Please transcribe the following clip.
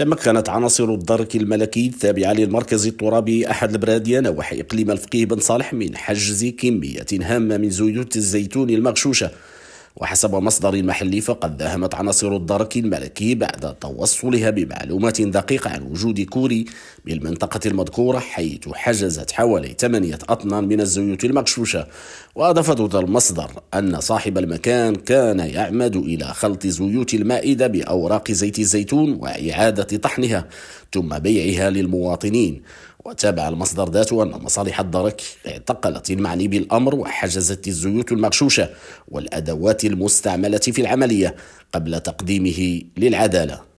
تمكنت عناصر الدرك الملكي التابعة للمركز الترابي أحد البراديان وحي إقليم الفقيه بن صالح من حجز كمية هامة من زيوت الزيتون المغشوشة وحسب مصدر محلي فقد ذهمت عناصر الدرك الملكي بعد توصلها بمعلومات دقيقة عن وجود كوري بالمنطقة المذكورة حيث حجزت حوالي 8 أطنان من الزيوت المغشوشة وأضافت المصدر أن صاحب المكان كان يعمد إلى خلط زيوت المائدة بأوراق زيت الزيتون وإعادة طحنها ثم بيعها للمواطنين وتابع المصدر ذاته أن مصالح الدرك اعتقلت المعني بالأمر وحجزت الزيوت المغشوشة والأدوات المستعملة في العملية قبل تقديمه للعدالة